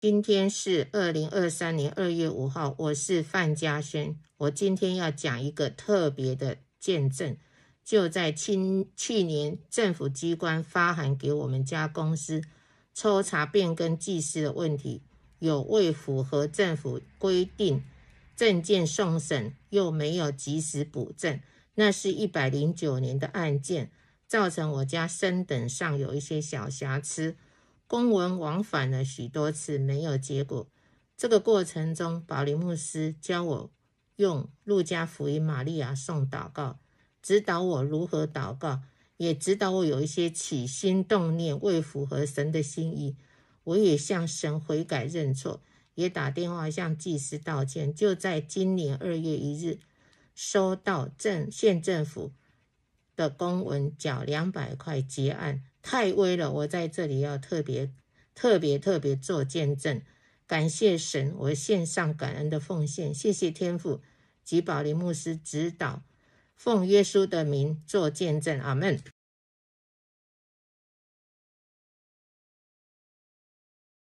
今天是二零二三年二月五号，我是范家轩。我今天要讲一个特别的见证，就在清去年政府机关发函给我们家公司抽查变更技师的问题，有未符合政府规定证件送审，又没有及时补证。那是一百零九年的案件，造成我家身等上有一些小瑕疵。公文往返了许多次，没有结果。这个过程中，保林牧师教我用《路加福音》玛利亚颂祷告，指导我如何祷告，也指导我有一些起心动念未符合神的心意。我也向神悔改认错，也打电话向祭司道歉。就在今年二月一日，收到镇县政府。的公文缴两百块结案，太微了！我在这里要特别、特别、特别做见证，感谢神，我献上感恩的奉献，谢谢天父及宝林牧师指导，奉耶稣的名做见证，阿门。